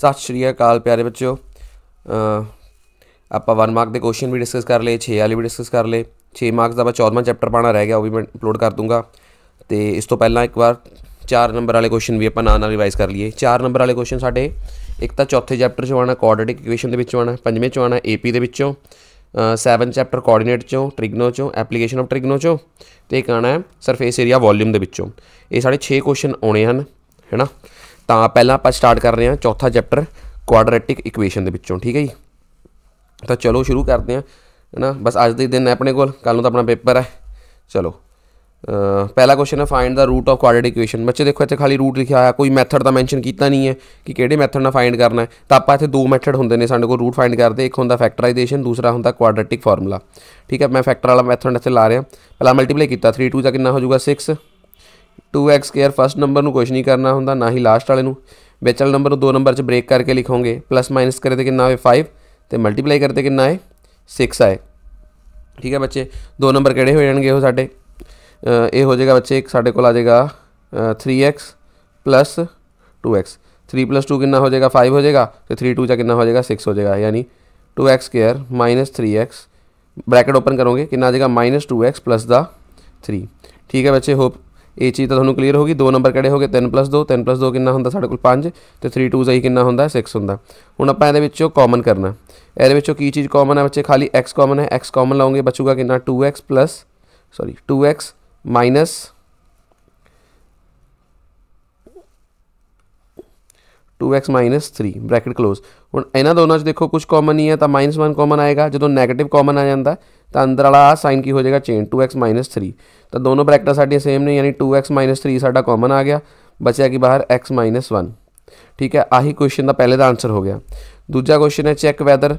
ਸਤਿ ਸ਼੍ਰੀ ਅਕਾਲ ਪਿਆਰੇ ਬੱਚਿਓ ਆਪਾਂ 1 ਮਾਰਕ ਦੇ ਕੁਐਸਚਨ ਵੀ ਡਿਸਕਸ ਕਰ ਲਏ 6 ਵਾਲੇ ਵੀ ਡਿਸਕਸ ਕਰ ਲਏ 6 ਮਾਰਕਸ ਦਾ ਬਾ 14ਵਾਂ ਚੈਪਟਰ ਪਾਣਾ ਰਹਿ ਗਿਆ ਉਹ ਵੀ ਮੈਂ ਅਪਲੋਡ ਕਰ ਦੂੰਗਾ ਤੇ ਇਸ ਤੋਂ ਪਹਿਲਾਂ ਇੱਕ ਵਾਰ 4 ਨੰਬਰ ਵਾਲੇ ਕੁਐਸਚਨ ਵੀ ਆਪਾਂ ਨਾਲ ਨਾਲ ਰਿਵਾਈਜ਼ ਕਰ ਲਈਏ 4 ਨੰਬਰ ਵਾਲੇ ਕੁਐਸਚਨ ਸਾਡੇ ਇੱਕ ਤਾਂ ਚੌਥੇ ਚੈਪਟਰ ਚੋਂ ਆਣਾ ਕੁਆਡਰੈਟਿਕ ਇਕੁਏਸ਼ਨ ਦੇ ਵਿੱਚੋਂ ਆਣਾ ਪੰਜਵੇਂ ਚੋਂ ਆਣਾ ਏਪੀ ਦੇ ਵਿੱਚੋਂ 7 ਚੈਪਟਰ ਕੋਆਰਡੀਨੇਟ ਚੋਂ ਟ੍ਰਿਗਨੋ ਚੋਂ ਐਪਲੀਕੇਸ਼ਨ ਆਫ ਟ੍ਰਿਗਨੋ ਚੋਂ ਤੇ ਇੱਕ ਆਣਾ ਸਰਫੇਸ ਏਰੀਆ ਵੋਲਿਊਮ ਦੇ ਵਿੱਚੋਂ ਇਹ ਸਾਡੇ 6 ਕੁਐਸਚਨ ਆਉਣੇ ਹਨ ਹੈਨਾ ਤਾਂ ਪਹਿਲਾਂ ਆਪਾਂ ਸਟਾਰਟ ਕਰ ਰਹੇ ਹਾਂ ਚੌਥਾ ਚੈਪਟਰ ਕੁਆਡਰੈਟਿਕ ਇਕੁਏਸ਼ਨ ਦੇ ਵਿੱਚੋਂ ਠੀਕ ਹੈ ਜੀ ਤਾਂ ਚਲੋ ਸ਼ੁਰੂ ਕਰਦੇ ਹਾਂ ਹੈਨਾ ਬਸ ਅੱਜ ਦੇ ਦਿਨ ਆਪਣੇ ਕੋਲ ਕੱਲ ਨੂੰ ਤਾਂ ਆਪਣਾ ਪੇਪਰ ਹੈ ਚਲੋ ਪਹਿਲਾ ਕੁਐਸਚਨ ਹੈ find the root of quadratic equation ਬੱਚੇ ਦੇਖੋ ਇੱਥੇ ਖਾਲੀ ਰੂਟ ਲਿਖਿਆ ਹੋਇਆ ਕੋਈ ਮੈਥਡ ਤਾਂ ਮੈਂਸ਼ਨ ਕੀਤਾ ਨਹੀਂ ਹੈ ਕਿ ਕਿਹੜੇ ਮੈਥਡ ਨਾਲ ਫਾਈਂਡ ਕਰਨਾ ਹੈ ਤਾਂ ਆਪਾਂ ਇੱਥੇ ਦੋ ਮੈਥਡ ਹੁੰਦੇ ਨੇ ਸਾਡੇ ਕੋਲ ਰੂਟ ਫਾਈਂਡ ਕਰਦੇ ਇੱਕ ਹੁੰਦਾ ਫੈਕਟਰਾਈਜੇਸ਼ਨ ਦੂਸਰਾ ਹੁੰਦਾ ਕੁਆਡਰੈਟਿਕ ਫਾਰਮੂਲਾ ਠੀਕ ਹੈ ਮੈਂ ਫੈਕਟਰ ਵਾਲਾ ਮੈਥਡ ਇੱਥੇ ਲਾ ਰਿਹਾ ਪਹਿਲਾਂ ਮਲਟੀਪਲਾਈ ਕੀਤਾ 3 2 ਦਾ ਕਿੰਨਾ ਹੋ ਜਾਊਗਾ 6 2x2 ਫਸਟ ਨੰਬਰ ਨੂੰ ਕੁਝ ਨਹੀਂ ਕਰਨਾ ਹੁੰਦਾ ਨਾ ਹੀ ਲਾਸਟ ਵਾਲੇ ਨੂੰ ਵਿਚਲ ਵਾਲੇ ਨੰਬਰ ਨੂੰ ਦੋ ਨੰਬਰ 'ਚ ਬ੍ਰੇਕ ਕਰਕੇ ਲਿਖੋਗੇ ਪਲੱਸ ਮਾਈਨਸ ਕਰੇ ਤੇ ਕਿੰਨਾ ਹੋਏ 5 ਤੇ ਮਲਟੀਪਲਾਈ ਤੇ ਕਿੰਨਾ ਹੈ 6 ਆਏ ਠੀਕ ਹੈ ਬੱਚੇ ਦੋ ਨੰਬਰ ਕਿਹੜੇ ਹੋ ਜਾਣਗੇ ਉਹ ਸਾਡੇ ਇਹ ਹੋ ਜਾਏਗਾ ਬੱਚੇ ਇੱਕ ਸਾਡੇ ਕੋਲ ਆ ਜਾਏਗਾ 3x 2x 3 2 ਕਿੰਨਾ ਹੋ ਜਾਏਗਾ 5 ਹੋ ਜਾਏਗਾ ਤੇ 3 2 ਚ ਕਿੰਨਾ ਹੋ ਜਾਏਗਾ 6 ਹੋ ਜਾਏਗਾ ਯਾਨੀ 2x2 3x ਬ੍ਰੈਕਟ ਓਪਨ ਕਰੋਗੇ ਕਿੰਨਾ ਆ ਜਾਏਗਾ -2x ਦਾ 3 ਠੀਕ ਹੈ ਬੱਚੇ ਹੋਪ ਇਹ ਚੀਜ਼ ਤਾਂ ਤੁਹਾਨੂੰ ਕਲੀਅਰ ਹੋ ਗਈ ਦੋ ਨੰਬਰ ਕਿਹੜੇ ਹੋਗੇ 3 2 3 2 ਕਿੰਨਾ ਹੁੰਦਾ ਸਾਡੇ ਕੋਲ 5 ਤੇ 3 2 ਜਾਈ ਕਿੰਨਾ ਹੁੰਦਾ 6 ਹੁੰਦਾ ਹੁਣ ਆਪਾਂ ਇਹਦੇ ਵਿੱਚੋਂ ਕਾਮਨ ਕਰਨਾ ਇਹਦੇ ਵਿੱਚੋਂ ਕੀ ਚੀਜ਼ ਕਾਮਨ ਹੈ ਬੱਚੇ ਖਾਲੀ x ਕਾਮਨ ਹੈ x ਕਾਮਨ ਲਾਉਂਗੇ ਬਚੂਗਾ ਕਿੰਨਾ 2x sorry 2x minus 2x 3 bracket close ਹੁਣ ਇਹਨਾਂ ਦੋਨਾਂ 'ਚ ਦੇਖੋ ਕੁਝ ਕਾਮਨ ਨਹੀਂ ਹੈ ਤਾਂ -1 ਕਾਮਨ ਆਏਗਾ ਜਦੋਂ 네ਗੇਟਿਵ ਕਾਮਨ ਆ ਜਾਂਦਾ तो अंदर वाला साइन की हो जाएगा चेन टू एक्स माइनस थ्री तो दोनों ब्रैकटा साढ़िया सेम ने यानी टू एक्स माइनस थ्री साढ़ा कॉमन आ गया बचा कि बाहर एक्स माइनस वन ठीक है आही क्वेश्चन का पहले का आंसर हो गया दूजा क्वेश्चन है check whether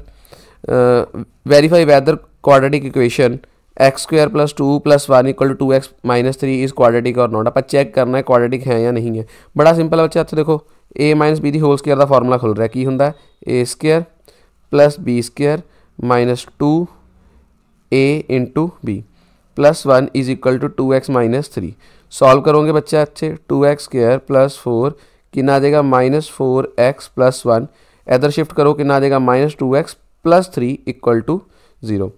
verify whether quadratic equation x square plus two plus one equal to two x minus three is quadratic और नॉट आप चेक करना है क्वाडिटिक है या नहीं है बड़ा सिंपल बच्चा हाथ देखो a minus b whole square का फॉर्मूला खुल रहा है की होंगे a square plus b square minus two a into b plus one is equal to two x minus three solve करोगे बच्चे अच्छे two x square plus four कितना आ जाएगा minus four x plus one इधर शिफ्ट करो कि आ जाएगा minus two x plus three equal to zero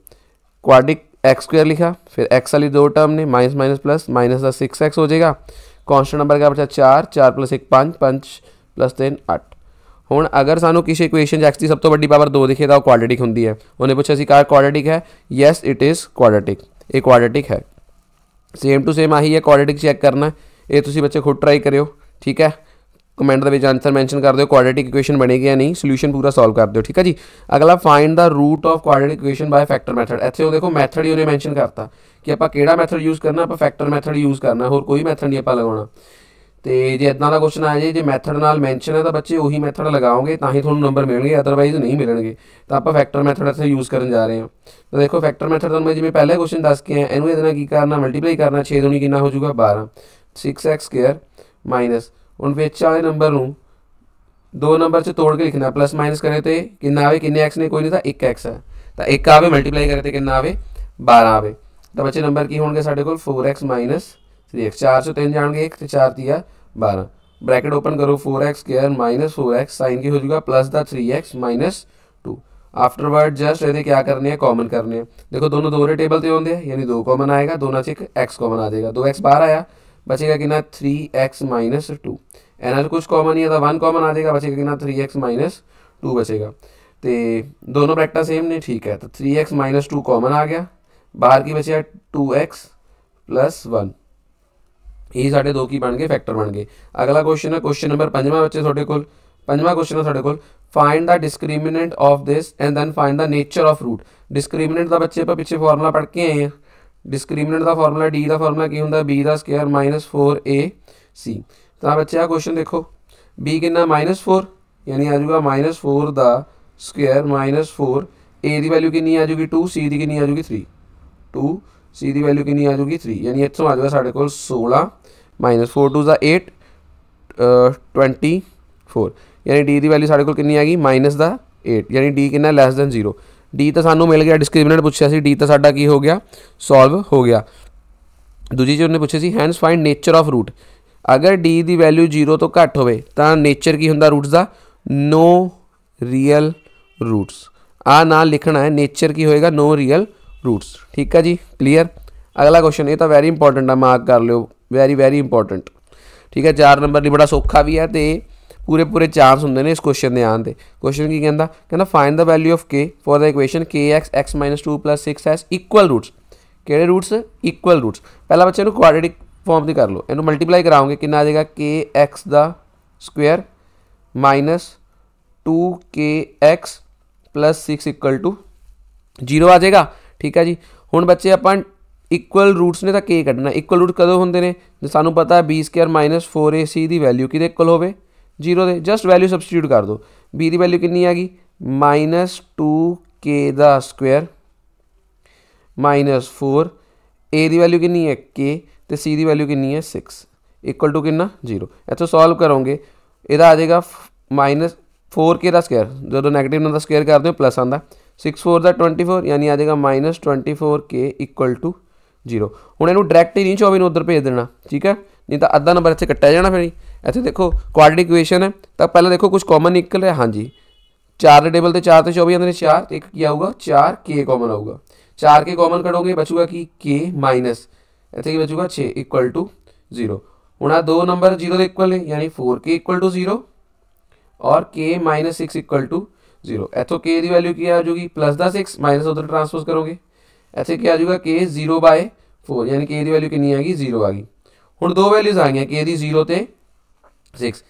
quadratic x square लिखा फिर एक्स वाली दो टर्म ने माइनस माइनस प्लस माइनस का सिक्स एक्स हो जाएगा कॉन्स्टेंट नंबर क्या बच्चा चार चार प्लस एक पाँच पाँच प्लस तीन आठ ਹੁਣ ਅਗਰ ਸਾਨੂੰ ਕਿਸੇ ਇਕੁਏਸ਼ਨ 'ਚ x ਦੀ ਸਭ ਤੋਂ ਵੱਡੀ ਪਾਵਰ 2 ਦਿਖੇ ਤਾਂ ਉਹ ਕੁਆਡਰੈਟਿਕ ਹੁੰਦੀ ਹੈ ਉਹਨੇ ਪੁੱਛਿਆ ਸੀ ਕਾਰ ਕੁਆਡਰੈਟਿਕ ਹੈ ਯੈਸ ਇਟ ਇਜ਼ ਕੁਆਡਰੈਟਿਕ ਇਹ ਕੁਆਡਰੈਟਿਕ ਹੈ ਸੇਮ ਟੂ ਸੇਮ ਆਹੀ ਹੈ ਕੁਆਡਰੈਟਿਕ ਚੈੱਕ ਕਰਨਾ ਇਹ ਤੁਸੀਂ ਬੱਚੇ ਖੁਦ ਟਰਾਈ ਕਰਿਓ ਠੀਕ ਹੈ ਕਮੈਂਟ ਦੇ ਵਿੱਚ ਆਨਸਰ ਮੈਂਸ਼ਨ ਕਰ ਦਿਓ ਕੁਆਡਰੈਟਿਕ ਇਕੁਏਸ਼ਨ ਬਣੇਗੀ ਜਾਂ ਨਹੀਂ ਸੋਲੂਸ਼ਨ ਪੂਰਾ ਸੋਲਵ ਕਰ ਦਿਓ ਠੀਕ ਹੈ ਜੀ ਅਗਲਾ find the root of quadratic equation by factor method ਇੱਥੇ ਉਹ ਦੇਖੋ ਮੈਥਡ ਹੀ ਉਹਨੇ ਮੈਂਸ਼ਨ ਕਰਤਾ ਕਿ ਆਪਾਂ ਕਿਹੜਾ ਮੈਥਡ ਯੂਜ਼ ਕਰਨਾ ਆਪਾਂ ਫੈਕਟਰ ਮੈਥਡ ਯੂਜ਼ ਕਰਨਾ ਹੋਰ ਕੋਈ ਮੈਥਡ ਨਹੀਂ ਆਪਾਂ ਲਗਾਉਣਾ तो जो इदा का क्वेश्चन आ जाए जो मैथड नाल मैनशन है तो बच्चे उ मैथड लगाओगे तो ही थोड़ा नंबर मिलने अदरवाइज़ नहीं मिलने तो आप फैक्टर मैथड इतने यूज़ कर जा रहे हैं तो देखो फैक्टर मैथड तुम जिम्मे पहले क्वेश्चन दस के हैं इन यहाँ की करना मल्टीप्लाई करना छे दूनी कि हो जूगा बारह सिक्स एक्स स्केयर माइनस हूँ बेच वाले नंबर न दो नंबर से तोड़ के लिखना प्लस माइनस करे तो कि आए कि एक्स ने कोई नहीं तो एक एक्स है तो एक आए मल्टीप्लाई करे तो कि आए बारह आए तो बच्चे नंबर की होगा साढ़े को फोर एक्स माइनस थ्री तो एक्स चार सौ तीन जाएंगे एक तो चार दिया बारह ब्रैकेट ओपन करो four x square minus four x sign की हो जाएगा plus the three x minus two afterward just ये क्या करने हैं कॉमन करने हैं देखो दोनों दोहरे टेबल पे होंगे यानी दो कॉमन आएगा दोनों से एक एक्स कॉमन आ जाएगा दो एक्स बाहर आया बचेगा कि ना थ्री एक्स माइनस टू एना कुछ कॉमन ही था तो वन कॉमन आ जाएगा बचेगा कि ना थ्री एक्स माइनस टू बचेगा तो दोनों ब्रैकेटा सेम नहीं ठीक है तो three x minus two common आ गया बाहर की बचेगा टू एक्स प्लस वन यही साढ़े दो की बन गए फैक्टर बन गए अगला क्वेश्चन है क्वेश्चन नंबर पंजा बच्चे थोड़े को पंजा क्वेश्चन है find the discriminant of this and then find the nature of root discriminant का बच्चे पिछले फॉर्मुला पढ़ के आए हैं डिस्क्रिमिनेंट का फॉर्मूला डी का फॉर्मुला की होंगे बी का स्केयर माइनस फोर ए सी तो बच्चे आ क्वेश्चन देखो बी कि माइनस फोर यानी आजगा minus four the square minus four a की वैल्यू कि आजगी टू सी की कि आजगी थ्री टू सी वैल्यू कि आजगी थ्री यानी इतों आजगा साढ़े को सोलह माइनस फोर टू जै एट ट्वेंटी फोर यानी डी की वैल्यू साढ़े को कि आ माइनस द एट यानी डी कि लैस दैन जीरो डी तो सूँ मिल गया डिस्क्रिमिनेट पूछे पूछा डी तो साढ़ा की हो गया सॉल्व हो गया दूजी चीज़ उन्हें पूछे हैंड्स फाइंड नेचर ऑफ रूट अगर डी की वैल्यू जीरो तो घट हो नेचर की होंगे रूट्स का नो रीयल रूट्स आ ना लिखना है नेचर की होएगा नो रीयल रूट्स ठीक है जी क्लीयर अगला क्वेश्चन ये तो वैरी इंपोर्टेंट है मार्क कर लो ਵੈਰੀ ਵੈਰੀ ਇੰਪੋਰਟੈਂਟ ਠੀਕ ਹੈ 4 ਨੰਬਰ ਲਈ ਬੜਾ ਸੌਖਾ ਵੀ ਹੈ ਤੇ ਪੂਰੇ ਪੂਰੇ ਚਾਂਸ ਹੁੰਦੇ ਨੇ ਇਸ ਕੁਐਸਚਨ ਦੇ ਆਉਣ ਦੇ ਕੁਐਸਚਨ ਕੀ ਕਹਿੰਦਾ ਕਹਿੰਦਾ find the value of k for the equation kx x 2 6s equal roots ਕਿਹੜੇ ਰੂਟਸ ਇਕੁਅਲ ਰੂਟਸ ਪਹਿਲਾਂ ਬੱਚੇ ਨੂੰ ਕੁਆਡ੍ਰੈਟਿਕ ਫਾਰਮ ਦੀ ਕਰ ਲਓ ਇਹਨੂੰ ਮਲਟੀਪਲਾਈ ਕਰਾਉਂਗੇ ਕਿੰਨਾ ਆ ਜਾਏਗਾ kx ਦਾ ਸਕੁਅਰ 2kx 6 0 ਆ ਜਾਏਗਾ ਠੀਕ ਹੈ ਜੀ ਹੁਣ ਬੱਚੇ ਆਪਾਂ ਇਕੁਅਲ ਰੂਟਸ ਨੇ ਤਾਂ k ਕੱਢਣਾ ਇਕੁਅਲ ਰੂਟ ਕਦੋਂ ਹੁੰਦੇ ਨੇ ਜੇ ਸਾਨੂੰ ਪਤਾ ਹੈ b² 4ac ਦੀ ਵੈਲਿਊ ਕਿਹਦੇ ਇਕੁਅਲ ਹੋਵੇ 0 ਦੇ ਜਸਟ ਵੈਲਿਊ ਸਬਸਟੀਟਿਊਟ ਕਰ ਦੋ b ਦੀ ਵੈਲਿਊ ਕਿੰਨੀ ਆ ਗਈ -2k ਦਾ ਸਕੁਅਰ -4 a ਦੀ ਵੈਲਿਊ ਕਿੰਨੀ ਹੈ k ਤੇ c ਦੀ ਵੈਲਿਊ ਕਿੰਨੀ ਹੈ 6 ਇਕੁਅਲ ਟੂ ਕਿੰਨਾ 0 ਇੱਥੋਂ ਸੋਲਵ ਕਰੋਗੇ ਇਹਦਾ ਆ ਜਾਏਗਾ -4k ਦਾ ਸਕੁਅਰ ਜਦੋਂ ਨੈਗੇਟਿਵ ਨਾਲ ਦਾ ਸਕੁਅਰ ਕਰਦੇ ਹੋ ਪਲੱਸ ਆਂਦਾ 6 4 ਦਾ 24 ਯਾਨੀ ਆ ਜਾਏਗਾ -24k ਜ਼ੀਰੋ ਹੁਣ ਇਹਨੂੰ ਡਾਇਰੈਕਟ ਹੀ ਨਹੀਂ 24 ਨੂੰ ਉਧਰ ਭੇਜ ਦੇਣਾ ਠੀਕ ਹੈ ਨਹੀਂ ਤਾਂ ਅੱਧਾ ਨੰਬਰ ਇੱਥੇ ਕੱਟਿਆ ਜਾਣਾ ਫਿਰ ਇੱਥੇ ਦੇਖੋ ਕੁਆਡਰਟਿਕ ਇਕੁਏਸ਼ਨ ਹੈ ਤਾਂ ਪਹਿਲਾਂ ਦੇਖੋ ਕੁਝ ਕਾਮਨ ਨਿਕਲ ਰਿਹਾ ਹਾਂਜੀ 4 ਦੇ ਟੇਬਲ ਤੇ 4 ਤੇ 24 ਆਉਂਦੇ ਨੇ 4 ਤੇ 1 ਕੀ ਆਊਗਾ 4k ਕਾਮਨ ਆਊਗਾ 4k ਕਾਮਨ ਕੱਢੋਗੇ ਬਚੂਗਾ ਕੀ k ਮਾਈਨਸ ਇੱਥੇ ਕੀ ਬਚੂਗਾ 6 ਇਕੁਅਲ ਟੂ 0 ਹੁਣ ਆ ਦੋ ਨੰਬਰ 0 ਦੇ ਇਕੁਅਲ ਨੇ ਯਾਨੀ 4k ਇਕੁਅਲ ਟੂ 0 ਔਰ k 6 ਇਕੁਅਲ ਟੂ 0 ਇੱਥੋਂ k ਦੀ ਵੈਲਿਊ ਕੀ ਆ ਜੂਗੀ +10 6 ਮਾਈਨਸ ਉਧਰ ਟ੍ਰਾਂਸਪੋਜ਼ ਕਰੋਗੇ ऐसे क्या आ जाएगा के जीरो बाय फोर यानी के ए वैल्यू किन्नी आ गई जीरो आ गई हूँ दो वैल्यूज आ गई के जीरो तो सिक्स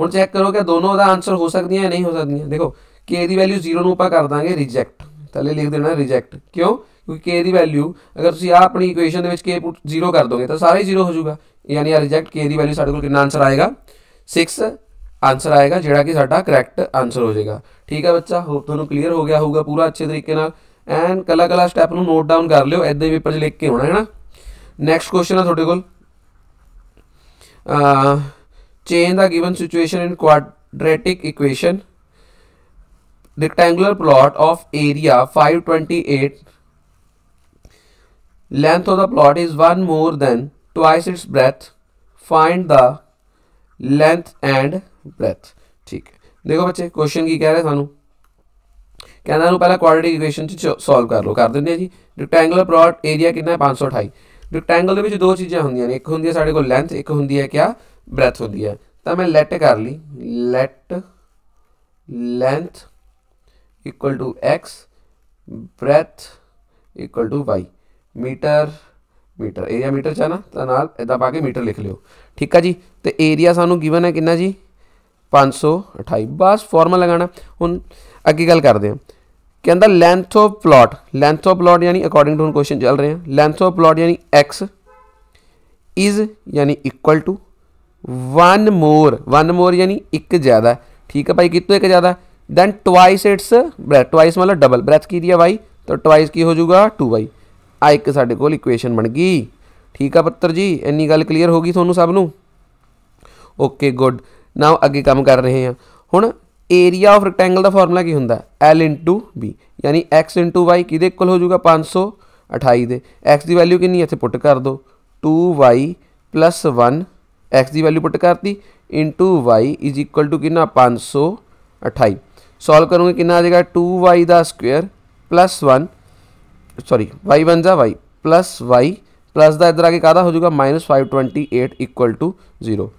हूँ चैक करो क्या दोनों का आंसर हो सकती है नहीं हो सकती देखो के वैल्यू जीरो कर देंगे रिजैक्ट थले लिख देना रिजैक्ट क्यों क्योंकि के वैल्यू अगर तुम आप अपनी इक्वेशन के जीरो कर दोगे तो सारा ही जीरो हो जाएगा यानी आ रिजैक्ट के वैल्यू साढ़े को आंसर आएगा सिक्स आंसर आएगा जोड़ा कि साडा करैक्ट आंसर हो जाएगा ठीक है बच्चा होप थोड़ा क्लीयर हो गया होगा पूरा अच्छे तरीके एन कला कला स्टैप नोट डाउन कर लियो इदा ही पेपर से लिख के आना है ना नैक्सट क्वेश्चन है थोड़े को change the given situation in quadratic equation rectangular plot of area five twenty eight length of the plot is one more than twice its breadth find the length and breadth ठीक है देखो बच्चे question की कह रहे हैं सानू ਕਹਿੰਦਾ ਨੂੰ ਪਹਿਲਾਂ ਕੁਆਡਰੈਟਿਕ ਇਕੁਏਸ਼ਨ ਚ ਸੋਲਵ ਕਰ ਲਓ ਕਰ ਦਿੰਦੇ ਆ ਜੀ ਰੈਕਟੈਂਗੂਲਰ ਪਲਾਟ ਏਰੀਆ ਕਿੰਨਾ ਹੈ 528 ਰੈਕਟੈਂਗਲ ਦੇ ਵਿੱਚ ਦੋ ਚੀਜ਼ਾਂ ਹੁੰਦੀਆਂ ਨੇ ਇੱਕ ਹੁੰਦੀ ਹੈ ਸਾਡੇ ਕੋਲ ਲੈਂਥ ਇੱਕ ਹੁੰਦੀ ਹੈ ਕਿਆ ਬ੍ਰੈਥ ਹੁੰਦੀ ਹੈ ਤਾਂ ਮੈਂ ਲੈਟ ਕਰ ਲਈ let length equal to x breadth equal to y metre metre area metre ਚ ਨਾ ਤਾਂ ਨਾਲ ਇਦਾਂ ਪਾ ਕੇ ਮੀਟਰ ਲਿਖ ਲਿਓ ਠੀਕ ਆ ਜੀ ਤੇ ਏਰੀਆ ਸਾਨੂੰ ਗਿਵਨ ਹੈ ਕਿੰਨਾ ਜੀ 528 ਬਸ ਫਾਰਮੂਲਾ ਲਗਾਣਾ ਹੁਣ ਅੱਗੇ ਗੱਲ ਕਰਦੇ ਹਾਂ के अंदर length of plot length of plot यानी अकॉर्डिंग टू क्वेश्चन चल रहे हैं लेंथ ऑफ प्लॉट यानी एक्स इज यानी equal to one more one more यानी एक ज़्यादा ठीक है भाई कितने एक ज़्यादा है then twice its breadth twice मतलब डबल ब्रैथ की दिया भाई तो ट्वाइस की हो जाऊगा टू बाई आ एक ਸਾਡੇ ਕੋਲ ਇਕੁਏਸ਼ਨ ਬਣ ਗਈ ਠੀਕ ਆ ਪੱਤਰ ਜੀ ਇੰਨੀ ਗੱਲ ਕਲੀਅਰ ਹੋ ਗਈ ਤੁਹਾਨੂੰ ਸਭ ਨੂੰ ਓਕੇ ਗੁੱਡ ਨਾਓ ਅੱਗੇ ਕੰਮ ਕਰ ਰਹੇ एरिया ऑफ रैक्टेंगल का फॉर्मूला की होंगे एल टू बी यानी एक्स इन टू वाई किल इक्वल होजूगा पाँच सौ अठाई दे एक्स की वैल्यू कि इतने पुट कर दो two y plus one x की वैल्यू पुट कर दी in two y is equal to कि पांच सौ अठाई सॉल्व करोंगे कि आ जाएगा टू वाई का square plus one sorry y one जा वाई प्लस वाई प्लस का इधर आगे कहता होजूगा minus five twenty eight equal to zero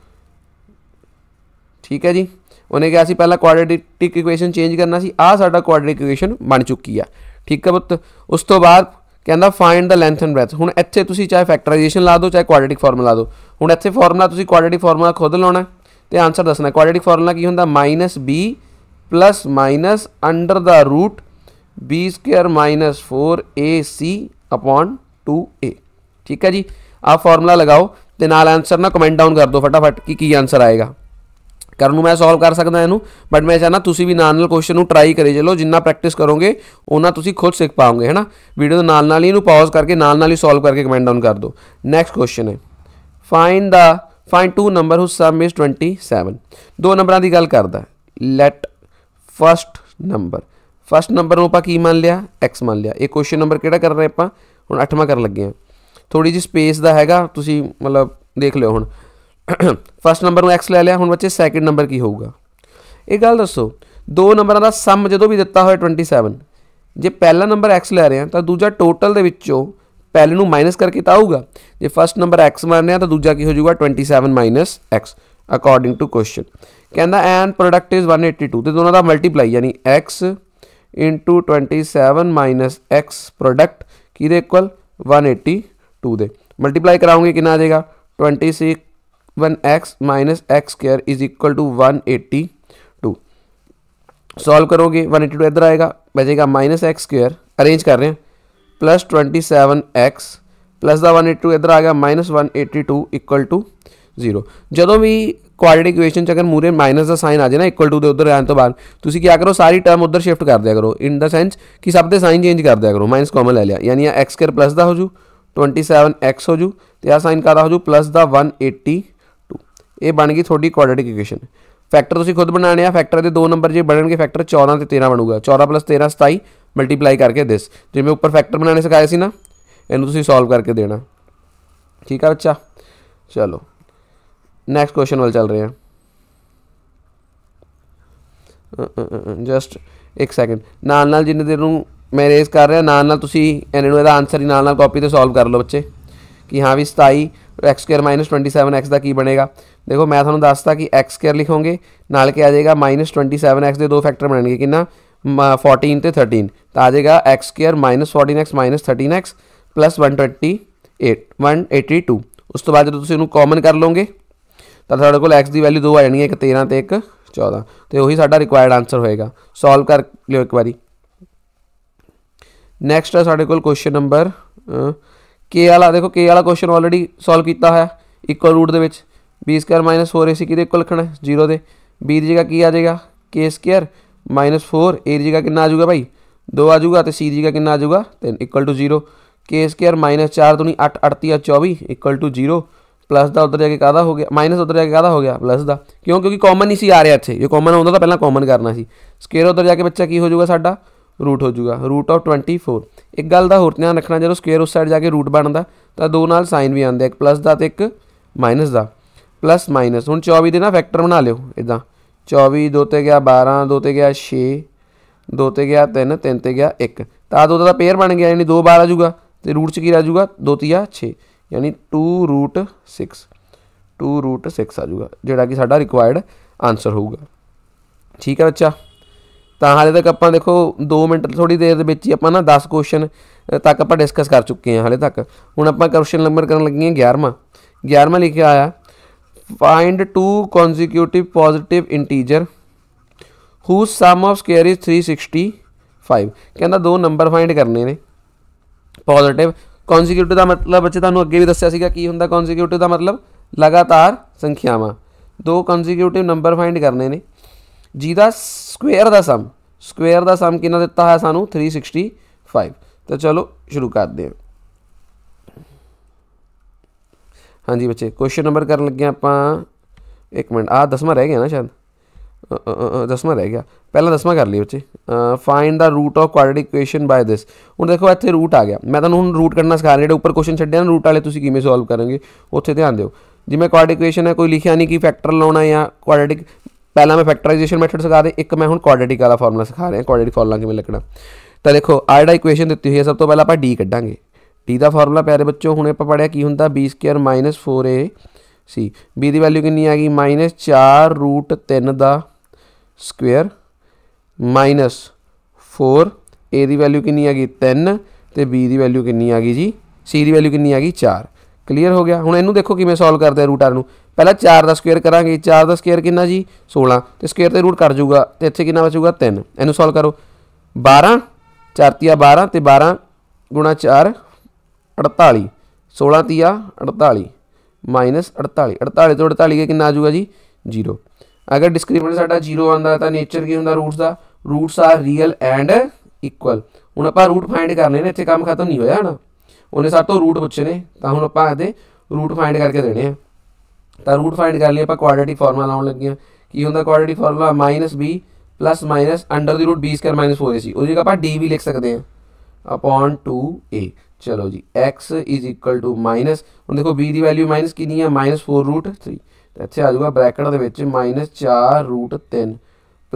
ठीक है जी ਉਹਨੇ ਕਿਹਾ ਸੀ ਪਹਿਲਾਂ ਕੁਆਡਰੈਟਿਕ ਇਕੁਏਸ਼ਨ ਚੇਂਜ ਕਰਨਾ ਸੀ ਆ ਸਾਡਾ ਕੁਆਡਰੈਟਿਕ ਇਕੁਏਸ਼ਨ ਬਣ ਚੁੱਕੀ ਆ ਠੀਕ ਆ ਬੁੱਤ ਉਸ ਤੋਂ ਬਾਅਦ ਕਹਿੰਦਾ find the length and breadth ਹੁਣ ਇੱਥੇ ਤੁਸੀਂ ਚਾਹੇ ਫੈਕਟਰਾਈਜੇਸ਼ਨ ਲਾ ਦਿਓ ਚਾਹੇ ਕੁਆਡਰੈਟਿਕ ਫਾਰਮੂਲਾ ਦਿਓ ਹੁਣ ਇੱਥੇ ਫਾਰਮੂਲਾ ਤੁਸੀਂ ਕੁਆਡਰੈਟਿਕ ਫਾਰਮੂਲਾ ਖੁਦ ਲਾਉਣਾ ਤੇ ਆਨਸਰ ਦੱਸਣਾ ਕੁਆਡਰੈਟਿਕ ਫਾਰਮੂਲਾ ਕੀ ਹੁੰਦਾ -b plus minus under the root b² minus 4ac upon 2a ਠੀਕ ਹੈ ਜੀ ਆ ਫਾਰਮੂਲਾ ਲਗਾਓ ਤੇ ਨਾਲ ਆਨਸਰ ਨਾ ਕਮੈਂਟ ਡਾਊਨ ਕਰ ਦਿਓ ਫਟਾਫਟ ਕਿ ਕੀ ਆਨਸਰ ਆਏਗਾ ਕਰਨ ਨੂੰ ਮੈਂ ਸੋਲਵ ਕਰ ਸਕਦਾ ਇਹਨੂੰ ਬਟ ਮੈਂ ਚਾਹਨਾ ਤੁਸੀਂ ਵੀ ਨਾਲ ਨਾਲ ਕੁਐਸਚਨ ਨੂੰ ਟਰਾਈ ਕਰੇ ਚਲੋ ਜਿੰਨਾ ਪ੍ਰੈਕਟਿਸ ਕਰੋਗੇ ਉਹਨਾਂ ਤੁਸੀਂ ਖੁਦ ਸਿੱਖ ਪਾਓਗੇ ਹੈਨਾ ਵੀਡੀਓ ਦੇ ਨਾਲ ਨਾਲ ਹੀ ਇਹਨੂੰ ਪਾਜ਼ ਕਰਕੇ ਨਾਲ ਨਾਲ ਹੀ ਸੋਲਵ ਕਰਕੇ ਕਮੈਂਟ ਡਾਊਨ ਕਰ ਦਿਓ ਨੈਕਸਟ ਕੁਐਸਚਨ ਹੈ find the find two number whose sum is 27 ਦੋ ਨੰਬਰਾਂ ਦੀ ਗੱਲ ਕਰਦਾ let first number first number ਨੂੰ ਆਪਾਂ ਕੀ ਮੰਨ ਲਿਆ x ਮੰਨ ਲਿਆ ਇਹ ਕੁਐਸਚਨ ਨੰਬਰ ਕਿਹੜਾ ਕਰ ਰਹੇ ਆਪਾਂ ਹੁਣ 8ਵਾਂ ਕਰਨ ਲੱਗੇ ਆ ਥੋੜੀ ਜੀ ਸਪੇਸ ਦਾ ਹੈਗਾ ਤੁਸੀਂ ਮਤਲਬ ਦੇਖ ਲਿਓ ਹੁਣ ਫਸਟ ਨੰਬਰ ਨੂੰ x ਲੈ ਲਿਆ ਹੁਣ ਬੱਚੇ ਸੈਕਿੰਡ ਨੰਬਰ ਕੀ ਹੋਊਗਾ ਇਹ ਗੱਲ ਦੱਸੋ ਦੋ ਨੰਬਰਾਂ ਦਾ ਸਮ ਜਦੋਂ ਵੀ ਦਿੱਤਾ ਹੋਇਆ 27 ਜੇ ਪਹਿਲਾ ਨੰਬਰ x ਲੈ ਰਹੇ ਆ ਤਾਂ ਦੂਜਾ ਟੋਟਲ ਦੇ ਵਿੱਚੋਂ ਪਹਿਲੇ ਨੂੰ ਮਾਈਨਸ ਕਰਕੇ ਤਾਂ ਆਊਗਾ ਜੇ ਫਸਟ ਨੰਬਰ x ਮੰਨਨੇ ਆ ਤਾਂ ਦੂਜਾ ਕੀ ਹੋ ਜਾਊਗਾ 27 x ਅਕੋਰਡਿੰਗ ਟੂ ਕੁਐਸਚਨ ਕਹਿੰਦਾ ਐਂਡ ਪ੍ਰੋਡਕਟ ਇਜ਼ 182 ਤੇ ਦੋਨਾਂ ਦਾ ਮਲਟੀਪਲਾਈ ਯਾਨੀ x 27 x ਪ੍ਰੋਡਕਟ ਕੀ ਦੇ ਇਕੁਅਲ 182 ਦੇ ਮਲਟੀਪਲਾਈ ਕਰਾਉਂਗੇ ਕਿੰਨਾ ਆ ਜਾਏਗਾ 26 one x minus x square is equal to one eighty two solve करोगे वन एट्टी टू इधर आएगा बचेगा माइनस एक्स स्क्र अरेंज कर रहे हैं plus twenty seven x plus the one eighty two इधर आएगा minus one eighty two equal to zero जो भी क्वालिटी इक्वेशन अगर मूहे माइनस का साइन आ जाए ना इक्वल टू के उधर आने तो बाद तुम क्या करो सारी टर्म उधर शिफ्ट कर दिया करो इन द सेंस कि सब के साइन चेंज कर दिया करो माइनस कॉमन लै लिया यानी एक्स स्क्र प्लस का होजू ट्वेंटी सैवन एक्स होजू तो आह साइन कर रहा हो होजू प्लस का वन एट्टी ਇਹ ਬਣ ਗਈ ਤੁਹਾਡੀ ਕੁਆਡਰੈਟਿਕ ਇਕੁਏਸ਼ਨ ਫੈਕਟਰ ਤੁਸੀਂ ਖੁਦ ਬਣਾਣੇ ਆ ਫੈਕਟਰ ਦੇ ਦੋ ਨੰਬਰ ਜੇ ਬਣਨਗੇ ਫੈਕਟਰ 14 ਤੇ 13 ਬਣੂਗਾ 14 13 27 ਮਲਟੀਪਲਾਈ ਕਰਕੇ ਦਿਸ ਜਿਵੇਂ ਉੱਪਰ ਫੈਕਟਰ ਬਣਾਣੇ ਸਿਖਾਏ ਸੀ ਨਾ ਇਹਨੂੰ ਤੁਸੀਂ ਸੋਲਵ ਕਰਕੇ ਦੇਣਾ ਠੀਕ ਆ ਬੱਚਾ ਚਲੋ ਨੈਕਸਟ ਕੁਐਸਚਨ ਵੱਲ ਚੱਲ ਰਹੇ ਆ ਜਸਟ 1 ਸੈਕਿੰਡ ਨਾਲ ਨਾਲ ਜਿੰਨੇ ਦੇਰ ਨੂੰ ਮੈਂ ਰੇਜ਼ ਕਰ ਰਿਹਾ ਨਾਲ ਨਾਲ ਤੁਸੀਂ ਇਹਨਾਂ ਨੂੰ ਇਹਦਾ ਆਨਸਰ ਹੀ ਨਾਲ ਨਾਲ ਕਾਪੀ ਤੇ ਸੋਲਵ ਕਰ ਲਓ ਬੱਚੇ ਕਿ ਹਾਂ ਵੀ 27 x2 27x ਦਾ ਕੀ ਬਣੇਗਾ ਦੇਖੋ ਮੈਂ ਤੁਹਾਨੂੰ ਦੱਸਤਾ ਕਿ x2 ਲਿਖੋਗੇ ਨਾਲ ਕੀ ਆ ਜਾਏਗਾ -27x ਦੇ ਦੋ ਫੈਕਟਰ ਬਣਨਗੇ ਕਿੰਨਾ 14 ਤੇ 13 ਤਾਂ ਆ ਜਾਏਗਾ x2 14x 13x 128 182 ਉਸ ਤੋਂ ਬਾਅਦ ਜਦੋਂ ਤੁਸੀਂ ਇਹਨੂੰ ਕਾਮਨ ਕਰ ਲਓਗੇ ਤਾਂ ਤੁਹਾਡੇ ਕੋਲ x ਦੀ ਵੈਲਿਊ ਦੋ ਆ ਜਾਣੀ ਹੈ ਇੱਕ 13 ਤੇ ਇੱਕ 14 ਤੇ ਉਹੀ ਸਾਡਾ ਰਿਕੁਆਇਰਡ ਆਨਸਰ ਹੋਏਗਾ ਸੋਲਵ ਕਰ ਲਿਓ ਇੱਕ ਵਾਰੀ ਨੈਕਸਟ ਹੈ ਸਾਡੇ ਕੋਲ ਕੁਐਸਚਨ ਨੰਬਰ k ਵਾਲਾ ਦੇਖੋ k ਵਾਲਾ ਕੁਐਸਚਨ ਆਲਰੇਡੀ ਸੋਲਵ ਕੀਤਾ ਹੋਇਆ ਇਕੁਅਲ ਰੂਟ ਦੇ ਵਿੱਚ b² 4ac ਕਿਹਦੇ ਇਕੁਅਲ ਲਿਖਣਾ ਹੈ 0 ਦੇ b ਦੀ ਜਗ੍ਹਾ ਕੀ ਆ ਜਾਏਗਾ k² 4 a ਦੀ ਜਗ੍ਹਾ ਕਿੰਨਾ ਆ ਜਾਊਗਾ ਭਾਈ 2 ਆ ਜਾਊਗਾ ਤੇ c ਦੀ ਜਗ੍ਹਾ ਕਿੰਨਾ ਆ ਜਾਊਗਾ 3 equal to 0 k² 4 2 8 38 24 equal to 0 plus ਦਾ ਉਧਰ ਜਾ ਕੇ ਕਾਦਾ ਹੋ ਗਿਆ ਮਾਈਨਸ ਉਧਰ ਜਾ ਕੇ ਕਾਦਾ ਹੋ ਗਿਆ ਪਲੱਸ ਦਾ ਕਿਉਂ ਕਿਉਂਕਿ ਕਾਮਨ ਨਹੀਂ ਸੀ ਆ ਰਿਹਾ ਇੱਥੇ ਜੇ ਕਾਮਨ ਆਉਂਦਾ ਤਾਂ ਪਹਿਲਾਂ ਕਾਮਨ ਕਰਨਾ ਸੀ ਸਕੁਅਰ ਉਧਰ ਜਾ ਕੇ ਬੱਚਾ ਕੀ ਹੋ ਜਾਊਗਾ ਸਾਡਾ ਰੂਟ ਹੋ ਜਾਊਗਾ ਰੂਟ ਆਫ 24 ਇੱਕ ਗੱਲ ਦਾ ਹੋਰ ਧਿਆਨ ਰੱਖਣਾ ਜਦੋਂ ਸਕੁਅਰ ਉਸ ਸਾਈਡ ਜਾ ਕੇ ਰੂਟ ਬਣਦਾ ਤਾਂ ਦੋ ਨਾਲ ਸਾਈਨ ਵੀ ਆਉਂਦੇ ਇੱਕ ਪਲੱਸ ਦਾ ਤੇ ਇੱਕ ਮਾਈਨਸ ਦਾ ਪਲੱਸ ਮਾਈਨਸ ਹੁਣ 24 ਦੇ ਨਾਲ ਫੈਕਟਰ ਬਣਾ ਲਿਓ ਇਦਾਂ 24 ਦੋ ਤੇ ਗਿਆ 12 ਦੋ ਤੇ ਗਿਆ 6 ਦੋ ਤੇ ਗਿਆ 3 3 ਤੇ ਗਿਆ 1 ਤਾਂ ਦੋ ਦਾ ਪੇਅਰ ਬਣ ਗਿਆ ਯਾਨੀ 2 12 ਆ ਜਾਊਗਾ ਤੇ ਰੂਟ ਚ ਕੀ ਰਹਿ ਜਾਊਗਾ 2 3 6 ਯਾਨੀ 2 ਰੂਟ 6 2 ਰੂਟ 6 ਆ ਜਾਊਗਾ ਜਿਹੜਾ ਕਿ ਸਾਡਾ ਰਿਕੁਆਇਰਡ ਆਨਸਰ ਹੋਊਗਾ ਠੀਕ ਹੈ ਬੱਚਾ ਤਾਂ ਹਾਲੇ ਤੱਕ ਆਪਾਂ ਦੇਖੋ 2 ਮਿੰਟ ਥੋੜੀ ਦੇਰ ਦੇ ਵਿੱਚ ਹੀ ਆਪਾਂ ਨਾ 10 ਕੁਐਸਚਨ ਤੱਕ ਆਪਾਂ ਡਿਸਕਸ ਕਰ ਚੁੱਕੇ ਹਾਂ ਹਾਲੇ ਤੱਕ ਹੁਣ ਆਪਾਂ ਕੁਐਸਚਨ ਨੰਬਰ ਕਰਨ ਲੱਗੇ ਹਾਂ 11ਵਾਂ 11ਵਾਂ ਲਿਖਿਆ ਆਇਆ find two consecutive positive integer whose sum of square is 365 ਕਹਿੰਦਾ ਦੋ ਨੰਬਰ ਫਾਈਂਡ ਕਰਨੇ ਨੇ ਪੋਜ਼ਿਟਿਵ ਕਨਸੀਕਿਊਟਿਵ ਦਾ ਮਤਲਬ ਬੱਚੇ ਤੁਹਾਨੂੰ ਅੱਗੇ ਵੀ ਦੱਸਿਆ ਸੀਗਾ ਕੀ ਹੁੰਦਾ ਕਨਸੀਕਿਊਟਿਵ ਦਾ ਮਤਲਬ ਲਗਾਤਾਰ ਸੰਖਿਆਵਾਂ ਦੋ ਕਨਸੀਕਿਊਟਿਵ ਨੰਬਰ ਫਾਈਂਡ ਕਰਨੇ ਨੇ ਜਿਹਦਾ ਸਕੁਅਰ ਦਾ ਸਮ ਸਕੁਅਰ ਦਾ ਸਮ ਕਿੰਨਾ ਦਿੱਤਾ ਹੈ ਸਾਨੂੰ 365 ਤਾਂ ਚਲੋ ਸ਼ੁਰੂ ਕਰਦੇ ਹਾਂ ਹਾਂਜੀ ਬੱਚੇ ਕੁਐਸਚਨ ਨੰਬਰ ਕਰਨ ਲੱਗੇ ਆਪਾਂ ਇੱਕ ਮਿੰਟ ਆ 10ਵਾਂ ਰਹਿ ਗਿਆ ਨਾ ਸ਼ਾਇਦ 10ਵਾਂ ਰਹਿ ਗਿਆ ਪਹਿਲਾਂ 10ਵਾਂ ਕਰ ਲਈ ਬੱਚੇ find the root of quadratic equation by this ਹੁਣ ਦੇਖੋ ਇੱਥੇ ਰੂਟ ਆ ਗਿਆ ਮੈਂ ਤੁਹਾਨੂੰ ਹੁਣ ਰੂਟ ਕੱਢਣਾ ਸਿਖਾ ਰਿਹਾ ਜਿਹੜੇ ਉੱਪਰ ਕੁਐਸਚਨ ਛੱਡਿਆ ਨਾ ਰੂਟ ਵਾਲੇ ਤੁਸੀਂ ਕਿਵੇਂ ਸੋਲਵ ਕਰੋਗੇ ਉੱਥੇ ਧਿਆਨ ਦਿਓ ਜਿਵੇਂ ਕੁਆਡਰੈਟਿਕ ਇਕੁਏਸ਼ਨ ਹੈ ਕੋਈ ਲਿਖਿਆ ਨਹੀਂ ਕਿ ਫੈਕਟਰ ਲਾਉਣਾ ਜਾਂ ਕੁਆਡਰੈਟਿਕ ਪਹਿਲਾਂ ਮੈਂ ਫੈਕਟਰਾਈਜੇਸ਼ਨ ਮੈਥਡ ਸਿਖਾ रहा ਇੱਕ ਮੈਂ ਹੁਣ ਕੁਆਡਰੈਟਿਕ ਵਾਲਾ ਫਾਰਮੂਲਾ ਸਿਖਾ ਰਿਹਾ ਕੁਆਡ੍ਰੈਟਿਕ ਫਾਰਮੂਲਾ ਕਿਵੇਂ ਲੱਗਣਾ ਤਾਂ ਦੇਖੋ ਜਿਹੜਾ ਇਕੁਏਸ਼ਨ ਦਿੱਤੀ ਹੋਈ ਹੈ ਸਭ ਤੋਂ ਪਹਿਲਾਂ ਆਪਾਂ d ਕੱਢਾਂਗੇ d ਦਾ ਫਾਰਮੂਲਾ ਪਿਆਰੇ ਬੱਚੋ ਹੁਣੇ ਆਪਾਂ ਪੜਿਆ ਕੀ ਹੁੰਦਾ b² 4ac b ਦੀ ਵੈਲਿਊ ਕਿੰਨੀ ਆ ਗਈ -4√3 ਦਾ ਸਕੁਅਰ -4 a ਦੀ ਵੈਲਿਊ ਕਿੰਨੀ ਆ ਗਈ 3 ਤੇ b ਦੀ ਵੈਲਿਊ ਕਿੰਨੀ ਆ ਗਈ ਜੀ c ਦੀ ਵੈਲਿਊ ਕਿੰਨੀ ਆ ਗਈ 4 ਕਲੀਅਰ ਹੋ ਗਿਆ ਹੁਣ ਇਹਨੂੰ ਦੇਖੋ ਕਿਵੇਂ ਸੋਲਵ ਕਰਦੇ ਆ ਰੂਟ ਆਰ ਨੂੰ ਪਹਿਲਾਂ 4 ਦਾ ਸਕੁਅਰ ਕਰਾਂਗੇ 4 ਦਾ ਸਕੁਅਰ ਕਿੰਨਾ ਜੀ 16 ਤੇ ਸਕੁਅਰ ਤੇ ਰੂਟ ਕਰ ਜਾਊਗਾ ਤੇ ਇੱਥੇ ਕਿੰਨਾ ਬਚੂਗਾ 3 ਇਹਨੂੰ ਸੋਲਵ ਕਰੋ 12 4 3 12 ਤੇ 12 4 48 16 3 48 48 48 ਤੋਂ 48 ਕਿੰਨਾ ਆ ਜਾਊਗਾ ਜੀ 0 ਅਗਰ ਡਿਸਕ੍ਰਿਮੀਨੈਂਟ ਸਾਡਾ 0 ਆਂਦਾ ਤਾਂ ਨੇਚਰ ਕੀ ਹੁੰਦਾ ਰੂਟਸ ਦਾ roots are real and equal ਹੁਣ ਆਪਾਂ ਰੂਟ ਫਾਈਂਡ ਕਰਨੇ ਨੇ ਇੱਥੇ ਕੰਮ ਖਤਮ ਨਹੀਂ ਹੋਇਆ ਨਾ ਉਹਨੇ ਸਾਡੇ ਤੋਂ ਰੂਟ ਪੁੱਛੇ ਨੇ ਤਾਂ ਹੁਣ ਆਪਾਂ ਇਹਦੇ ਰੂਟ ਫਾਈਂਡ ਕਰਕੇ ਦੇਣੇ ਆ तो रूट फाइंड कर लिए आप ਕੁਆਡਰੈਟਿਕ ਫਾਰਮੂਲਾ ਲਾਉਣ लगे कि होंगे क्वाडिटी formula minus B plus minus under the root B square minus four A C और आप डी भी लिख सकते हैं अपॉन टू ए चलो जी x is equal to minus हम देखो बी की वैल्यू माइनस कि माइनस फोर रूट थ्री इतने आ ब्रैकेट के माइनस चार रूट तीन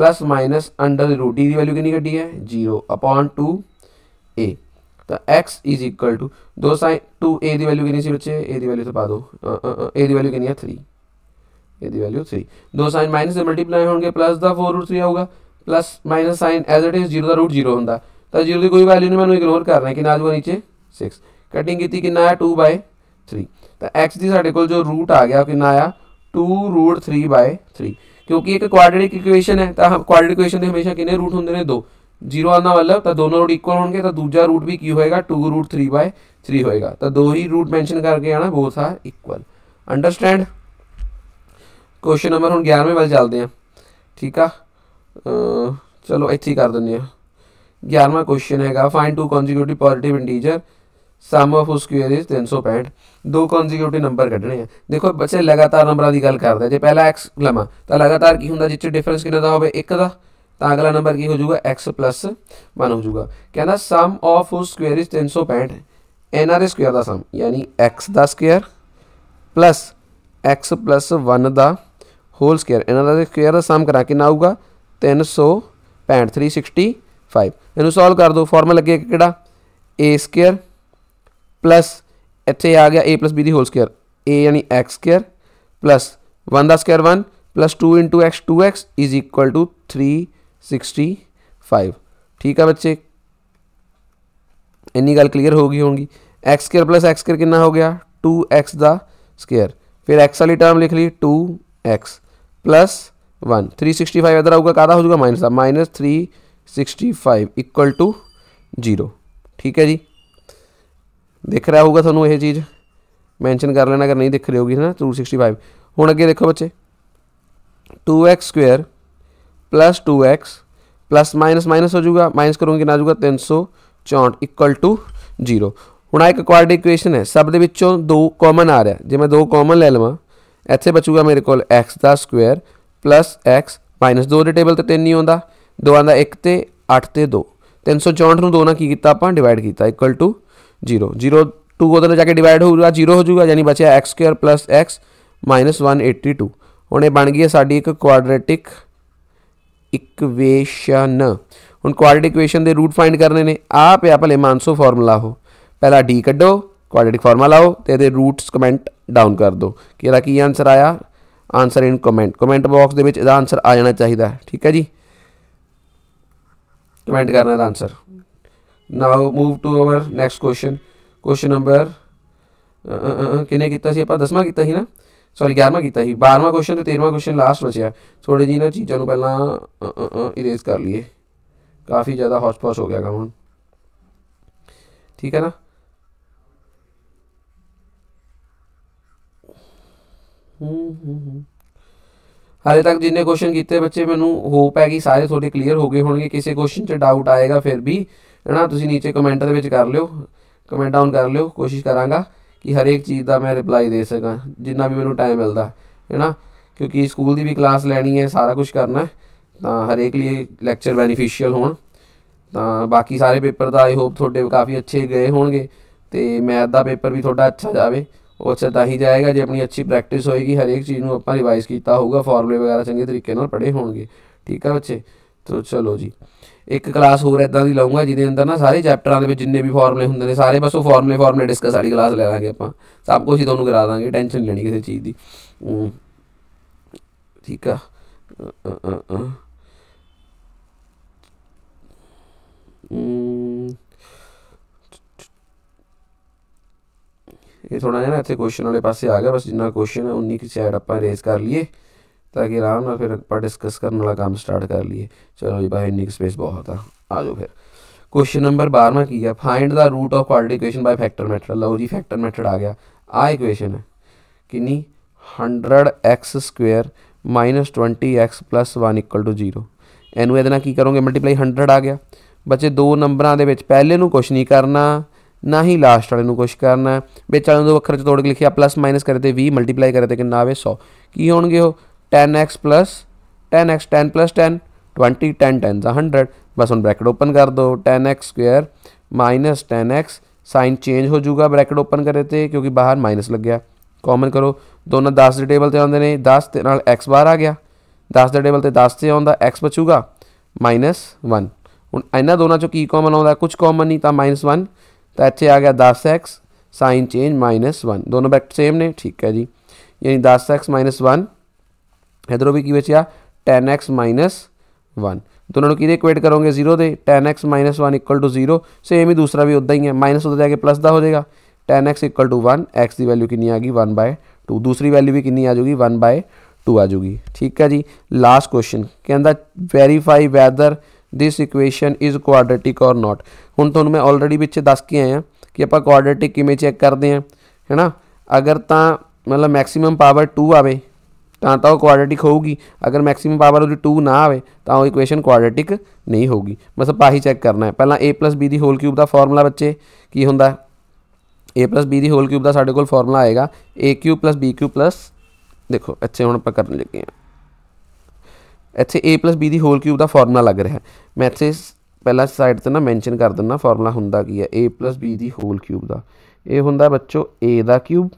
plus minus under the root D की वैल्यू कि है जीरो अपॉन टू ए तो x इज इक्वल टू दो साइन टू ए की वैल्यू कि बच्चे ए की वैल्यू तो पा दो ए वैल्यू कि है थ्री ए की वैल्यू थ्री दो साइन माइनस से मल्टीप्लाई होंगे प्लस का फोर रूट थ्री आऊगा plus minus sign as it is zero का रूट जीरो होंगे तो जीरो की कोई वैल्यू नहीं मैं इग्नोर कर रहा कि वो नीचे सिक्स कटिंग की कि आया टू बाय थ्री तो एक्स की साढ़े को जो रूट आ गया कि आया two root three by three क्योंकि एक क्वाड्रेटिक इक्वेशन है तो क्वाड्रेटिक इक्वेशन के हमेशा किन्ने रूट होंगे ने दो ਜ਼ੀਰੋ ਆਉਣ ਦਾ ਮਤਲਬ ਤਾਂ ਦੋਨੋਂ ਰੂਟ ਇਕੁਅਲ ਹੋਣਗੇ ਤਾਂ ਦੂਜਾ ਰੂਟ ਵੀ ਕੀ ਹੋਏਗਾ 2√3/3 ਹੋਏਗਾ ਤਾਂ ਦੋ ਹੀ ਰੂਟ ਮੈਂਸ਼ਨ ਕਰਕੇ ਆਣਾ ਬੋਥ ਆ ਇਕੁਅਲ ਅੰਡਰਸਟੈਂਡ ਕੁਐਸਚਨ ਨੰਬਰ ਹੁਣ 11ਵੇਂ ਵੱਲ ਚੱਲਦੇ ਆ ਠੀਕ ਆ ਚਲੋ ਇੱਥੇ ਹੀ ਕਰ ਦਿੰਦੇ ਆ 11ਵਾਂ ਕੁਐਸਚਨ ਹੈਗਾ find two consecutive positive integer sum of whose square is 365 ਦੋ ਕੰਸੀਕਿਊਟਿਵ ਨੰਬਰ ਕੱਢਣੇ ਆ ਦੇਖੋ ਬੱਚੇ ਲਗਾਤਾਰ ਨੰਬਰਾਂ ਦੀ ਗੱਲ ਕਰਦੇ ਜੇ ਪਹਿਲਾ x ਲਵਾਂ ਤਾਂ ਲਗਾਤਾਰ ਕੀ ਹੁੰਦਾ ਜਿੱਥੇ ਡਿਫਰੈਂਸ ਕਿੰਨਾ ਦਾ ਹੋਵੇ 1 ਦਾ तो अगला नंबर की हो जाएगा एक्स प्लस वन हो जाएगा कहना सम ऑफ स्क्र इज तीन सौ पैंठ एन आर स्क्र का सम यानी एक्स का square plus x plus one का होल स्केयर एन आर स्क्र का सम करा कि आऊगा तीन सौ पैंठ थ्री सिक्सटी फाइव इन सॉल्व कर दो फॉर्मल अगे कि ए स्केयर प्लस इतने आ गया ए प्लस बी की होल स्केयर ए यानी एक्स स्केयर प्लस वन का square one plus two into x two x is equal to three 65 five ठीक है बच्चे इन्नी गल क्लीयर होगी x square plus x square कि हो गया टू एक्स का स्केयर फिर एक्स वाली टर्म लिख ली two x plus one three sixty five इधर आऊगा कहता हो जाएगा माइनस का minus three sixty five equal to zero ठीक है जी दिख रहा होगा थोड़ा चीज मैनशन कर लेना अगर नहीं दिख रही होगी है ना टू सिक्सटी फाइव हूँ अगे देखो बच्चे two x square plus two x minus minus minus हो जाऊगा माइनस ਨਾ ਜਾਊਗਾ 364 ਇਕੁਅਲ ਟੂ 0 ਹੁਣ ਆ ਇੱਕ ਕੁਆਡਰੇਟਿਕ ਇਕੁਏਸ਼ਨ ਹੈ ਸਭ ਦੇ ਵਿੱਚੋਂ ਦੋ ਕਾਮਨ ਆ ਰਿਹਾ ਜੇ ਮੈਂ ਦੋ ਕਾਮਨ ਲੈ ਲਵਾਂ ਇੱਥੇ ਬਚੂਗਾ ਮੇਰੇ ਕੋਲ x ਦਾ ਸਕੁਅਰ ਪਲੱਸ x ਮਾਈਨਸ 2 ਦੇ ਟੇਬਲ ਤੇ 3 ਨਹੀਂ ਆਉਂਦਾ 2 ਦਾ 1 ਤੇ 8 ਤੇ 2 364 ਨੂੰ ਦੋ ਨਾਲ ਕੀ ਕੀਤਾ ਆਪਾਂ ਡਿਵਾਈਡ ਕੀਤਾ ਇਕੁਅਲ ਟੂ 0 0 2 ਉਹਦੇ ਨਾਲ ਜਾ ਕੇ ਡਿਵਾਈਡ ਹੋਊਗਾ 0 ਹੋ ਜਾਊਗਾ ਯਾਨੀ ਬਚਿਆ x2 x 182 ਹੁਣ ਇਹ ਬਣ ਗਈ ਹੈ ਸਾਡੀ ਇੱਕ ਕੁਆਡਰੇਟਿਕ ਇਕਵੇਸ਼ਨ ਹੁਣ ਕੁਆਡਰੇਟਿਕ ਇਕਵੇਸ਼ਨ ਦੇ ਰੂਟ ਫਾਈਂਡ ਕਰਨੇ ਨੇ ਆ ਪਿਆ ਭਲੇ ਮਾਨਸੋ ਫਾਰਮੂਲਾ ਹੋ ਪਹਿਲਾਂ d ਕੱਢੋ ਕੁਆਡਰੇਟਿਕ ਫਾਰਮੂਲਾ ਲਾਓ ਤੇ ਇਹਦੇ ਰੂਟਸ ਕਮੈਂਟ ਡਾਊਨ ਕਰ ਦਿਓ ਕਿ ਇਹਦਾ ਕੀ ਆਨਸਰ ਆਇਆ answer in comment comment box ਦੇ ਵਿੱਚ ਇਹਦਾ ਆਨਸਰ ਆ ਜਾਣਾ ਚਾਹੀਦਾ ਠੀਕ ਹੈ ਜੀ ਕਮੈਂਟ ਕਰਨਾ ਦਾ answer now move to our next question question number ਕਿਨੇ ਕੀਤਾ ਸੀ ਆਪਾਂ ਦਸਵਾਂ ਕੀਤਾ ਸੀ ਨਾ ਸੌਰੀ 11ਵਾਂ ਕੀਤਾ ਸੀ 12ਵਾਂ ਕੁਐਸਚਨ ਤੇ 13ਵਾਂ ਕੁਐਸਚਨ ਲਾਸਟ ਬਚਿਆ ਥੋੜੇ ਜੀ ਨਾ ਚੀਜ਼ਾਂ ਨੂੰ ਪਹਿਲਾਂ ਇਰੇਜ਼ ਕਰ ਲਈਏ ਕਾਫੀ ਜ਼ਿਆਦਾ ਹੌਸਪੌਸ ਹੋ ਗਿਆ ਹੁਣ ਠੀਕ ਹੈ ਨਾ ਹਾਲੇ ਤੱਕ ਜਿੰਨੇ ਕੁਐਸਚਨ ਕੀਤੇ ਬੱਚੇ ਮੈਨੂੰ ਹੋਪ ਹੈ ਕਿ ਸਾਰੇ ਤੁਹਾਡੇ ਕਲੀਅਰ ਹੋ ਗਏ ਹੋਣਗੇ ਕਿਸੇ ਕੁਐਸਚਨ 'ਚ ਡਾਊਟ ਆਏਗਾ ਫਿਰ ਵੀ ਹੈ ਨਾ ਤੁਸੀਂ ਨੀਚੇ ਕਮੈਂਟ ਦੇ ਵਿੱਚ ਕਰ ਲਿਓ ਕਮੈਂਟ ਡਾਊਨ ਕਰ ਲਿਓ ਕੋਸ਼ਿਸ਼ ਕਰਾਂਗਾ ਕਿ ਇੱਕ ਚੀਜ਼ ਦਾ ਮੈਂ ਰਿਪਲਾਈ ਦੇ ਸਕਾਂ ਜਿੰਨਾ ਵੀ ਮੈਨੂੰ ਟਾਈਮ ਮਿਲਦਾ ਹੈ ਨਾ ਕਿਉਂਕਿ ਸਕੂਲ ਦੀ ਵੀ ਕਲਾਸ ਲੈਣੀ ਹੈ ਸਾਰਾ ਕੁਝ ਕਰਨਾ ਤਾਂ ਹਰੇਕ ਲਈ ਲੈਕਚਰ ਬੈਨੀਫੀਸ਼ੀਅਲ ਹੋਣ ਤਾਂ ਬਾਕੀ ਸਾਰੇ ਪੇਪਰ ਦਾ ਆਈ ਹੋਪ ਤੁਹਾਡੇ ਕਾਫੀ ਅੱਛੇ ਗਏ ਹੋਣਗੇ ਤੇ ਮੈਥ ਦਾ ਪੇਪਰ ਵੀ ਤੁਹਾਡਾ ਅੱਛਾ ਜਾਵੇ ਉਹ ਅੱਛਾ ਤਾਂ ਹੀ ਜਾਏਗਾ ਜੇ ਆਪਣੀ ਅੱਛੀ ਪ੍ਰੈਕਟਿਸ ਹੋਏਗੀ ਹਰੇਕ ਚੀਜ਼ ਨੂੰ ਆਪਾਂ ਰਿਵਾਈਜ਼ ਕੀਤਾ ਹੋਊਗਾ ਫਾਰਮੂਲੇ ਵਗੈਰਾ ਚੰਗੇ ਤਰੀਕੇ ਨਾਲ ਪੜ੍ਹੇ ਹੋਣਗੇ ਠੀਕ ਆ ਬੱਚੇ ਤੋ ਚਲੋ ਜੀ ਇੱਕ ਕਲਾਸ ਹੋਰ ਇਦਾਂ ਦੀ ਲਾਉਂਗਾ ਜਿਹਦੇ ਅੰਦਰ ਨਾ ਸਾਰੇ ਚੈਪਟਰਾਂ ਦੇ ਵਿੱਚ ਜਿੰਨੇ ਵੀ ਫਾਰਮੂਲੇ ਹੁੰਦੇ ਨੇ ਸਾਰੇ ਬਸ ਉਹ ਫਾਰਮੂਲੇ ਫਾਰਮੂਲੇ ਡਿਸਕਸ ਵਾਲੀ ਕਲਾਸ ਲੈ ਲਾਂਗੇ ਆਪਾਂ ਸਭ ਕੁਝ ਹੀ ਤੁਹਾਨੂੰ ਕਰਾ ਦਾਂਗੇ ਟੈਨਸ਼ਨ ਨਹੀਂ ਲੈਣੀ ਕਿਸੇ ਚੀਜ਼ ਦੀ ਠੀਕ ਆ ਇਹ ਥੋੜਾ ਜਿਹਾ ਨਾ ਇੱਥੇ ਕੁਐਸਚਨ ਵਾਲੇ ਪਾਸੇ ਆ ਗਿਆ ਬਸ ਜਿੰਨਾ ਕੁਐਸਚਨ ਹੈ ਉਨੀ ਕਿ ਸਾਈਡ ਆਪਾਂ ਰੇਜ਼ ਕਰ ਲਈਏ ताकि आराम ना फिर पर डिस्कस करने वाला काम स्टार्ट कर लिए चलो जी भाई इन्नी स्पेस बहुत आ जाओ फिर क्वेश्चन नंबर बारहवा की है find the root of quadratic equation by factor method लो जी फैक्टर मैथड आ गया आ इक्वेशन है नहीं hundred x square minus twenty x plus one equal to zero ਇਹਨੂੰ ਇਹਦੇ ਨਾਲ ਕੀ ਕਰੋਗੇ ਮਲਟੀਪਲਾਈ 100 ਆ ਗਿਆ ਬੱਚੇ ਦੋ ਨੰਬਰਾਂ ਦੇ ਵਿੱਚ ਪਹਿਲੇ ਨੂੰ ਕੁਝ ਨਹੀਂ ਕਰਨਾ ਨਾ ਹੀ ਲਾਸਟ ਵਾਲੇ ਨੂੰ ਕੁਝ ਕਰਨਾ ਵਿੱਚ ਵਾਲੇ ਨੂੰ ਦੋ ਅੱਖਰ ਚ ਤੋੜ ਕੇ ਲਿਖਿਆ ਪਲੱਸ ਮਾਈਨਸ ਕਰਦੇ 20 ਮਲਟੀਪਲਾਈ ਕਰਦੇ ਕਿੰਨਾ ਆਵੇ 100 ten x plus ten x ten plus ten twenty ten ten जो हंड्रेड बस हम ब्रैकेट ओपन कर दो ten x square minus ten x sign change हो जूगा ब्रैकेट ओपन करे तो क्योंकि बाहर माइनस लग गया कॉमन करो दोनों दस के टेबल से आते हैं दस के नाल एक्स बहर आ गया दस के टेबल से दस से आता एक्स बचूगा माइनस वन हूँ इन्हों दो चो की कॉमन आता कुछ कॉमन नहीं तो माइनस वन तो इतने आ गया दस x sign change minus one दोनों बैक्ट सेम ने ठीक है जी यानी दस एक्स माइनस वन इधरों भी की बचिया टेन एक्स माइनस वन दोनों कि इक्वेट करोगे जीरो दे ten x minus one equal to zero same ही दूसरा भी उदा ही है माइनस उधर जाके प्लस का हो जाएगा ten x equal to one x की वैल्यू कि आ गई वन बाय टू दूसरी वैल्यू भी कि आ जाएगी वन बाय टू आ जाएगी ठीक है जी लास्ट क्वेश्चन कहता verify whether this equation is quadratic or not ਹੁਣ ਤੁਹਾਨੂੰ ਮੈਂ ਆਲਰੇਡੀ ਵਿੱਚ ਦੱਸ ਕੇ ਆਇਆ ਕਿ ਆਪਾਂ किमें चेक करते हैं है ना अगर ਤਾਂ मतलब मैक्सीम पावर टू आए ਤਾਂ ਤਾਂ ਉਹ ਕੁਆਡਰੈਟਿਕ ਹੋਊਗੀ ਅਗਰ ਮੈਕਸਿਮਮ ਪਾਵਰ ਉਹਦੀ 2 ਨਾ ਆਵੇ ਤਾਂ ਉਹ ਇਕੁਏਸ਼ਨ ਕੁਆਡਰੈਟਿਕ ਨਹੀਂ ਹੋਊਗੀ ਬਸ ਪਾਹੀ ਆਹੀ ਚੈੱਕ ਕਰਨਾ ਹੈ ਪਹਿਲਾਂ a b ਦੀ ਹੋਲ ਕਿਊਬ ਦਾ ਫਾਰਮੂਲਾ ਬੱਚੇ ਕੀ ਹੁੰਦਾ a b ਦੀ ਹੋਲ ਕਿਊਬ ਦਾ ਸਾਡੇ ਕੋਲ ਫਾਰਮੂਲਾ ਆਏਗਾ a³ b³ ਦੇਖੋ ਇੱਥੇ ਹੁਣ ਆਪਾਂ ਕਰਨ ਲੱਗੇ ਹਾਂ ਇੱਥੇ a b ਦੀ ਹੋਲ ਕਿਊਬ ਦਾ ਫਾਰਮੂਲਾ ਲੱਗ ਰਿਹਾ ਮੈਂ ਇੱਥੇ ਪਹਿਲਾਂ ਸਾਈਡ ਤੇ ਨਾ ਮੈਂਸ਼ਨ ਕਰ ਦਿੰਦਾ ਫਾਰਮੂਲਾ ਹੁੰਦਾ ਕੀ ਹੈ a b ਦੀ ਹੋਲ ਕਿਊਬ ਦਾ ਇਹ ਹੁੰਦਾ ਬੱਚੋ a ਦਾ ਕਿਊਬ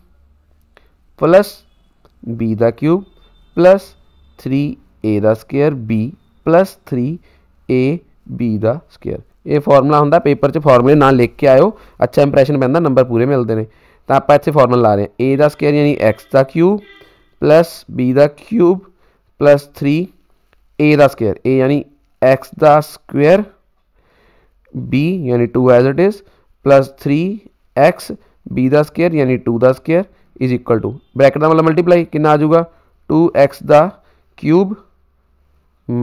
b ਦਾ ਕਿਊਬ प्लस थ्री ए का square B plus three A B का स्केयर यह फॉर्मूला हों पेपर से फॉर्मूले ना लिख के आयो अच्छा इंप्रैशन पैंता नंबर पूरे मिलते हैं तो आप इतने फॉर्मूला ला रहे ए का स्केयर यानी एक्स का क्यूब प्लस बी का क्यूब प्लस थ्री ए का स्केयर ए यानी एक्स का स्क्र बी यानी two as it is plus three x B का स्केयर यानी टू का square is equal to bracket का मतलब मल्टीप्लाई कि आजगा two x the cube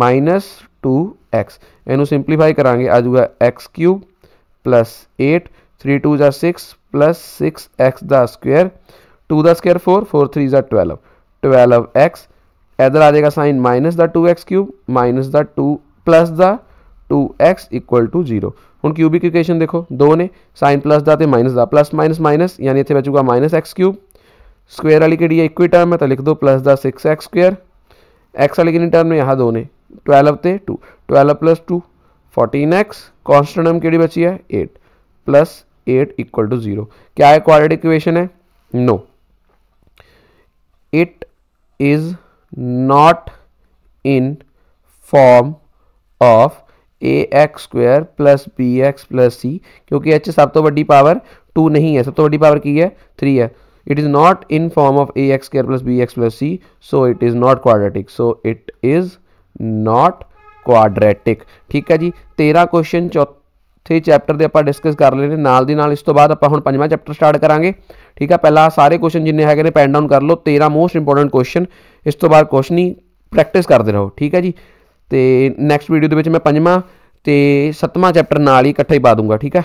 minus two x एनू सिंप्लीफाई करा आ जाऊगा x cube plus eight three two ज़ा six plus six x the square to the square four four three ज़ा ट्वेल्व ट्वेल्व एक्स इधर आ जाएगा sign minus the two x cube minus the two plus the two x equal to zero हूँ cubic equation देखो दो ने sin plus ਤੇ minus the plus minus minus यानी इतने बचूगा माइनस एक्स क्यूब स्क्वेयर वाली कि एक ही टर्म है तो लिख दो प्लस दस सिक्स एक्स स्क्वायर एक्स वाली कि टर्म है यहाँ दो ने ट्वेल्व थे two twelve plus two fourteen x constant term कि बची है eight plus eight equal to zero क्या है क्वाड्रेटिक इक्वेशन है no it is not in form of A x square plus B x plus C क्योंकि एच सब तो वही पावर टू नहीं है सब तो वही पावर की है थ्री है it is not in form of ax square plus bx plus c so it is not quadratic so it is not quadratic ਠੀਕ ਹੈ ਜੀ 13 ਕੁਐਸਚਨ ਚੌਥੇ ਚੈਪਟਰ ਦੇ ਆਪਾਂ ਡਿਸਕਸ ਕਰ ਲਏ ਨੇ ਨਾਲ ਦੀ ਨਾਲ ਇਸ ਤੋਂ ਬਾਅਦ ਆਪਾਂ ਹੁਣ ਪੰਜਵਾਂ ਚੈਪਟਰ ਸਟਾਰਟ ਕਰਾਂਗੇ ਠੀਕ ਹੈ ਪਹਿਲਾਂ ਸਾਰੇ ਕੁਐਸਚਨ ਜਿੰਨੇ ਹੈਗੇ ਨੇ ਪੈਨ ਡਾਊਨ ਕਰ ਲਓ 13 ਮੋਸਟ ਇੰਪੋਰਟੈਂਟ ਕੁਐਸਚਨ ਇਸ ਤੋਂ ਬਾਅਦ ਕੁਛ ਨਹੀਂ ਪ੍ਰੈਕਟਿਸ ਕਰਦੇ ਰਹੋ ਠੀਕ ਹੈ ਜੀ ਤੇ ਨੈਕਸਟ ਵੀਡੀਓ ਦੇ ਵਿੱਚ ਮੈਂ ਪੰਜਵਾਂ ਤੇ ਸੱਤਵਾਂ ਚੈਪਟਰ ਨਾਲ ਹੀ ਇਕੱਠਾ ਹੀ ਪਾ ਦੂੰਗਾ ਠੀਕ ਹੈ